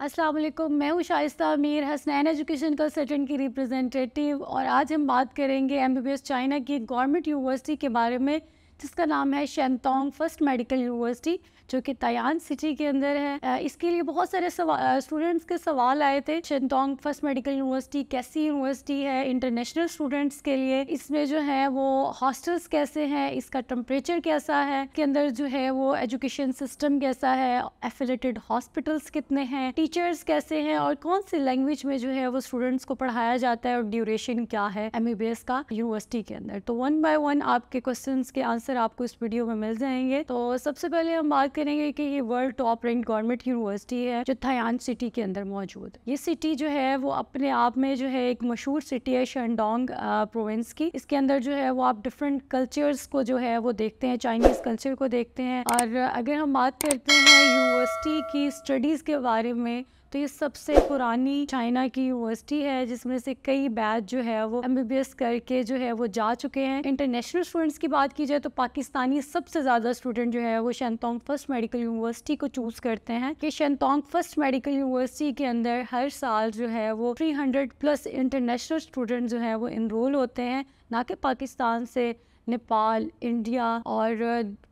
असलम मैं हूँ Shaista Amir Hasnain education consultant की रिप्रेजेंटेटिव और आज हम बात करेंगे एम चाइना की गवर्नमेंट यूनिवर्सिटी के बारे में जिसका नाम है शेंतोंग फर्स्ट मेडिकल यूनिवर्सिटी जो कि तयान सिटी के अंदर है इसके लिए बहुत सारे स्टूडेंट्स के सवाल आए थे शेंतोंग फर्स्ट मेडिकल यूनिवर्सिटी कैसी यूनिवर्सिटी है इंटरनेशनल स्टूडेंट्स के लिए इसमें जो है वो हॉस्टल्स कैसे हैं इसका टम्परेचर कैसा है के अंदर जो है वो एजुकेशन सिस्टम कैसा है एफिलेटेड हॉस्पिटल्स कितने हैं टीचर्स कैसे हैं और कौन सी लैंग्वेज में जो है वो स्टूडेंट्स को पढ़ाया जाता है और ड्यूरेशन क्या है एम का यूनिवर्सिटी के अंदर तो वन बाय वन आपके क्वेश्चन के आंसर आंसर आपको इस वीडियो में मिल जाएंगे तो सबसे पहले हम बात करेंगे कि ये world top rank government university है जो थयांग सिटी के अंदर मौजूद है ये सिटी जो है वो अपने आप में जो है एक मशहूर सिटी है शनडोंग प्रोविंस की इसके अंदर जो है वो आप डिफरेंट कल्चर्स को जो है वो देखते हैं चाइनीज़ कल्चर को देखते हैं और अगर हम बात करते हैं यूनिवर्सिटी की स्टडीज़ के बारे में तो ये सबसे पुरानी चाइना की यूनिवर्सिटी है जिसमें से कई बैच जो है वो एम करके जो है वो जा चुके हैं इंटरनेशनल स्टूडेंट्स की बात की जाए तो पाकिस्तानी सबसे ज़्यादा स्टूडेंट जो है वो शैनतोंग फर्स्ट मेडिकल यूनिवर्सिटी को चूज़ करते हैं कि शैनतोंग फर्स्ट मेडिकल यूनिवर्सिटी के अंदर हर साल जो है वो थ्री प्लस इंटरनेशनल स्टूडेंट जो है वो इनरोल होते हैं ना कि पाकिस्तान से नेपाल इंडिया और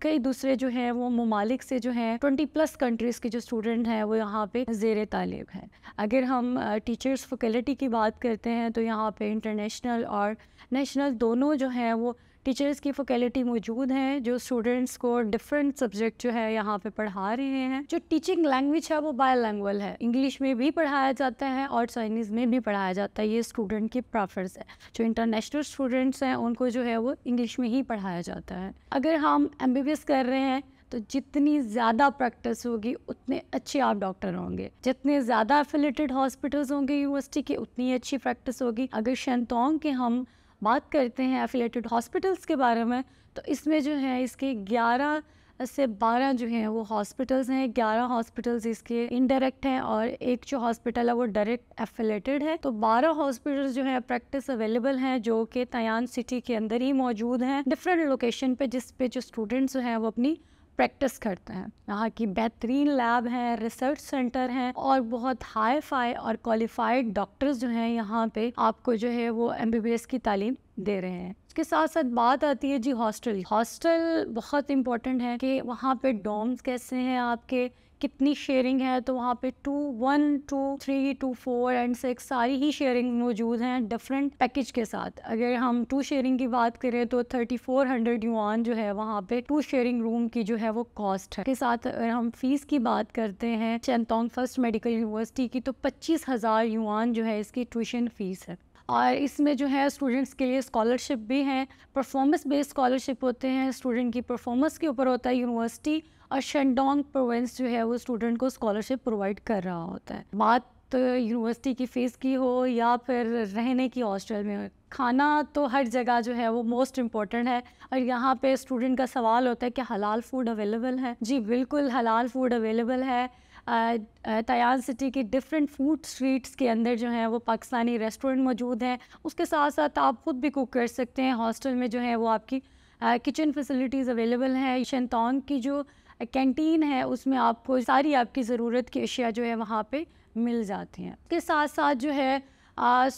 कई दूसरे जो हैं वो ममालिक से जो हैं ट्वेंटी प्लस कंट्रीज़ के जो स्टूडेंट हैं वो यहाँ पे जेर तालीब हैं अगर हम टीचर्स फैकल्टी की बात करते हैं तो यहाँ पे इंटरनेशनल और नेशनल दोनों जो हैं वो टीचर्स की फैकल्टी मौजूद हैं जो स्टूडेंट्स को डिफरेंट सब्जेक्ट जो है यहाँ पे पढ़ा रहे हैं जो टीचिंग लैंग्वेज है वो बायलैंग्वल है इंग्लिश में भी पढ़ाया जाता है और चाइनीज़ में भी पढ़ाया जाता है ये स्टूडेंट की प्रेफरेंस है जो इंटरनेशनल स्टूडेंट्स हैं उनको जो है वो इंग्लिश में ही पढ़ाया जाता है अगर हम एम कर रहे हैं तो जितनी ज़्यादा प्रैक्टिस होगी उतने अच्छे आप डॉक्टर होंगे जितने ज़्यादा एफिलेटेड हॉस्पिटल्स होंगे यूनिवर्सिटी के उतनी अच्छी प्रैक्टिस होगी अगर शंतोंग के हम बात करते हैं एफिलेटेड हॉस्पिटल्स के बारे में तो इसमें जो है इसके 11 से 12 जो हैं वो हॉस्पिटल्स हैं 11 हॉस्पिटल्स इसके इनडायरेक्ट हैं और एक जो हॉस्पिटल है वो डायरेक्ट एफिलेटेड है तो 12 हॉस्पिटल्स जो हैं प्रैक्टिस अवेलेबल हैं जो कि तयान सिटी के अंदर ही मौजूद हैं डिफरेंट लोकेशन पे जिस पे जो स्टूडेंट्स हैं वो अपनी प्रैक्टिस करते हैं यहाँ की बेहतरीन लैब हैं रिसर्च सेंटर हैं और बहुत हाई फाई और क्वालिफाइड डॉक्टर्स जो हैं यहाँ पे आपको जो है वो एम की तालीम दे रहे हैं के साथ साथ बात आती है जी हॉस्टल हॉस्टल बहुत इम्पोर्टेंट है कि वहाँ पे डॉम्स कैसे हैं आपके कितनी शेयरिंग है तो वहाँ पे two one two three two four and six सारी ही शेयरिंग मौजूद हैं डिफरेंट पैकेज के साथ अगर हम टू शेयरिंग की बात करें तो थर्टी फोर हंड्रेड यूआन जो है वहाँ पे टू शेयरिंग रूम की जो है वो कॉस्ट है के साथ अगर हम फीस की बात करते हैं चैनतोंग फर्स्ट मेडिकल यूनिवर्सिटी की तो पच्चीस हज़ार यूआन जो है इसकी ट्यूशन फीस है और इसमें जो है स्टूडेंट्स के लिए स्कॉलरशिप भी हैं परफॉर्मेंस बेस्ड स्कॉलरशिप होते हैं स्टूडेंट की परफॉर्मेंस के ऊपर होता है यूनिवर्सिटी और शेंडोंग प्रोवेंस जो है वो स्टूडेंट को स्कॉलरशिप प्रोवाइड कर रहा होता है बात तो यूनिवर्सिटी की फ़ीस की हो या फिर रहने की हॉस्टल में हो खाना तो हर जगह जो है वो मोस्ट इम्पॉर्टेंट है और यहाँ पे स्टूडेंट का सवाल होता है कि हलाल फूड अवेलेबल है जी बिल्कुल हलाल फूड अवेलेबल है तयान सिटी की डिफरेंट फूड स्ट्रीट्स के अंदर जो है वो पाकिस्तानी रेस्टोरेंट मौजूद हैं उसके साथ साथ आप ख़ुद भी कुक कर सकते हैं हॉस्टल में जो है वो आपकी किचन फैसिलिटीज़ अवेलेबल हैं शंतौन की जो कैंटीन है उसमें आपको सारी आपकी ज़रूरत की अशिया जो है वहाँ पर मिल जाती हैं उसके साथ साथ जो है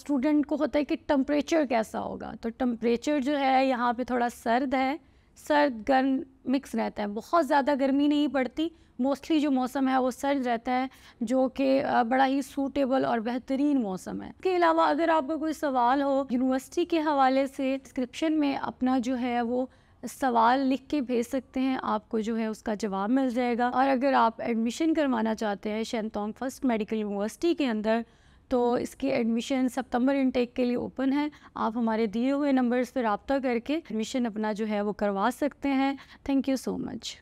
स्टूडेंट को होता है कि टम्परेचर कैसा होगा तो टम्परेचर जो है यहाँ पे थोड़ा सर्द है सर्द गर्म मिक्स रहता है बहुत ज़्यादा गर्मी नहीं पड़ती मोस्टली जो मौसम है वो सर्द रहता है जो कि बड़ा ही सूटेबल और बेहतरीन मौसम है इसके अलावा अगर आपका कोई सवाल हो यूनिवर्सिटी के हवाले से डिस्क्रिप्शन में अपना जो है वो सवाल लिख के भेज सकते हैं आपको जो है उसका जवाब मिल जाएगा और अगर आप एडमिशन करवाना चाहते हैं शेंतोंग फर्स्ट मेडिकल यूनिवर्सिटी के अंदर तो इसकी एडमिशन सितंबर इनटेक के लिए ओपन है आप हमारे दिए हुए नंबर्स पर रबता करके एडमिशन अपना जो है वो करवा सकते हैं थैंक यू सो मच